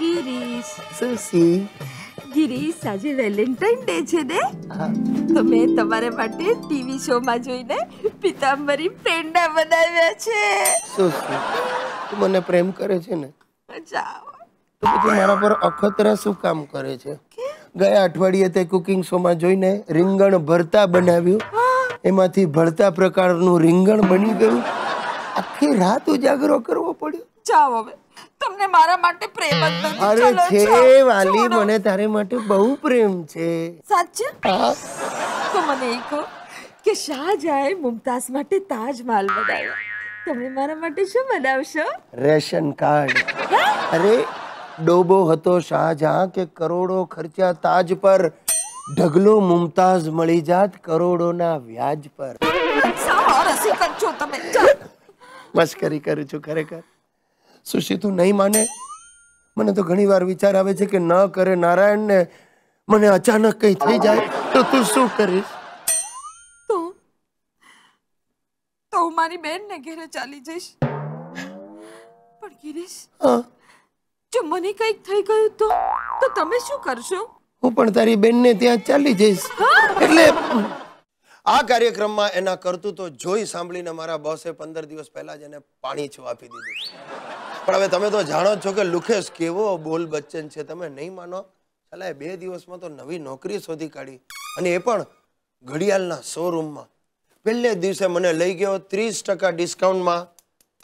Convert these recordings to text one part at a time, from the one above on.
ગિરીશ સુસી ગિરીશ આજે Valentine day છે ને તો મેં તમારા માટે ટીવી શોમાં જોઈને પિતાંબરી પેંડા બનાવ્યા છે સુસી તું મને પ્રેમ કરે છે ને જાઓ તો પછી મારા પર અખતરા શું કામ કરે છે ગયા અઠવાડિયે તે કુકિંગ શોમાં જોઈને રીંગણ ભરતા બનાવ્યું એમાંથી ભરતા પ્રકારનું રીંગણ બની ગયું આખી રાત ઉજાગરો કરવો પડ્યો જાઓ હવે તમને મારા માટે પ્રેમ જ નથી અરે છે વાલી મને તારે માટે બહુ પ્રેમ છે સાચે તો મને એ કહો કે શાહજહાએ મુમતાઝ માટે તાજમહાલ બનાવ્યો તમે મારા માટે શું બનાવશો રેશન કાર્ડ અરે ડોબો હતો શાહજહાં કે કરોડો ખર્ચ્યા તાજ પર ઢગલો મુમતાઝ મળી જાત કરોડોના વ્યાજ પર મસ્કરી કરું છું ખરેખર શું સીધું નહીં માને મને તો ઘણીવાર વિચાર આવે છે કે ન કરે નારાયણને મને અચાનક કંઈ થઈ જાય તો તું શું કરીશ તો તો હું મારી બેનને ઘરે ચાલી જઈશ પણ ગિરીશ જો મને કંઈક થઈ ગયું તો તો તમે શું કરશો હું પણ તારી બેનને ત્યાં ચાલી જઈશ એટલે આ કાર્યક્રમમાં એના કરતૂતો જોઈ સાંભળીને મારા બોસે પંદર દિવસ પહેલા જ એને પાણી છો આપી દીધું પણ હવે તમે તો જાણો છો કે લુખેશ કેવો બોલ બચ્ચન છે તમે નહીં માનો ચાલે બે દિવસમાં તો નવી નોકરી શોધી કાઢી અને એ પણ ઘડિયાળના શોરૂમમાં પહેલે દિવસે મને લઈ ગયો ત્રીસ ટકા ડિસ્કાઉન્ટમાં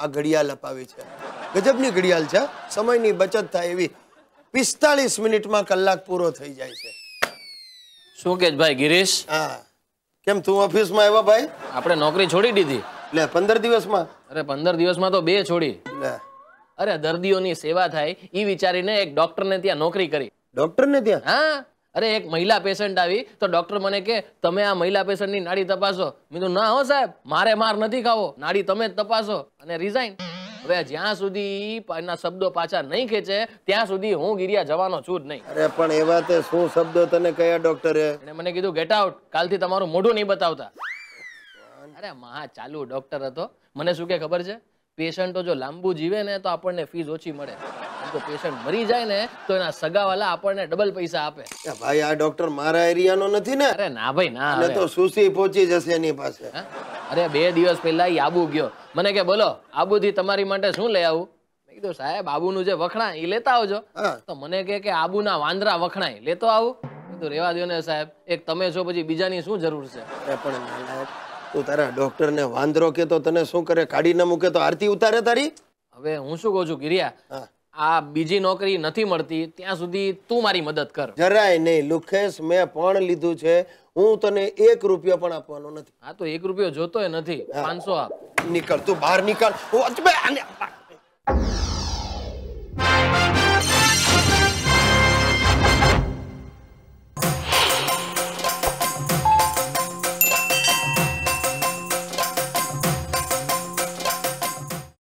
આ ઘડિયાળ અપાવી છે ગજબની ઘડિયાળ છે સમયની બચત થાય એવી પિસ્તાલીસ મિનિટમાં કલાક પૂરો થઈ જાય છે શું કે ભાઈ ગિરીશ હા કેમ તું ઓફિસમાં આવ્યા ભાઈ આપણે નોકરી છોડી દીધી લે પંદર દિવસમાં અરે પંદર દિવસમાં તો બે છોડી લે અરે દર્દીઓની સેવા થાય એ વિચારીને એક ડોક્ટરને ત્યાં નોકરી કરી ડોક્ટરને ત્યાં હા અરે એક મહિલા પેશન્ટ આવી તો ડોક્ટર મને કે તમે આ મહિલા પેશન્ટની નાડી તપાસો મેં તો ના હો સાહેબ મારે માર નથી ખાવો નાડી તમે જ તપાસો અને રિઝાઇન હવે જ્યાં સુધી એના શબ્દો પાછા નહીં ખેંચે ત્યાં સુધી હું ગિરિયા જવાનો છું જ નહીં અરે પણ એવા તે શું શબ્દો તને કયા ડોક્ટરે એને મને કીધું ગેટ આઉટ કાલથી તમારું મોઢું નહીં બતાવતા અરે મહા ચાલુ ડોક્ટર હતો મને શું કે ખબર છે પેશન્ટો જો લાંબુ જીવે ને તો આપણને ફીસ ઓછી મળે તો પેશન્ટ મરી જાય ને તો એના સગા વાલા આપણને ડબલ પૈસા આપે ભાઈ આ ડોક્ટર મારા એરિયાનો નથી ને અરે ના ભાઈ ના તો સુસી પહોંચી જશે એની પાસે અરે બે દિવસ પહેલા એ આબુ ગયો મને કે બોલો આબુથી તમારી માટે શું લઈ આવું મેં કીધું સાહેબ આબુનું જે વખણાય એ લેતા આવજો તો મને કે કે આબુના વાંદરા વખણાય લેતો આવું કીધું રેવા દો ને સાહેબ એક તમે છો પછી બીજાની શું જરૂર છે પણ તું તારા ડોક્ટર ને વાંદરો કે તો તને શું કરે કાઢી ના મૂકે તો આરતી ઉતારે તારી હવે હું શું કહું છું ગિરિયા આ બીજી નોકરી નથી મળતી ત્યાં સુધી તું મારી મદદ કર જરાય નહીં લુખેશ મેં પણ લીધું છે હું તને એક રૂપિયો પણ આપવાનો નથી હા તો એક રૂપિયો જોતોય નથી પાંચસો આપ નીકળ તું બહાર નીકળ હું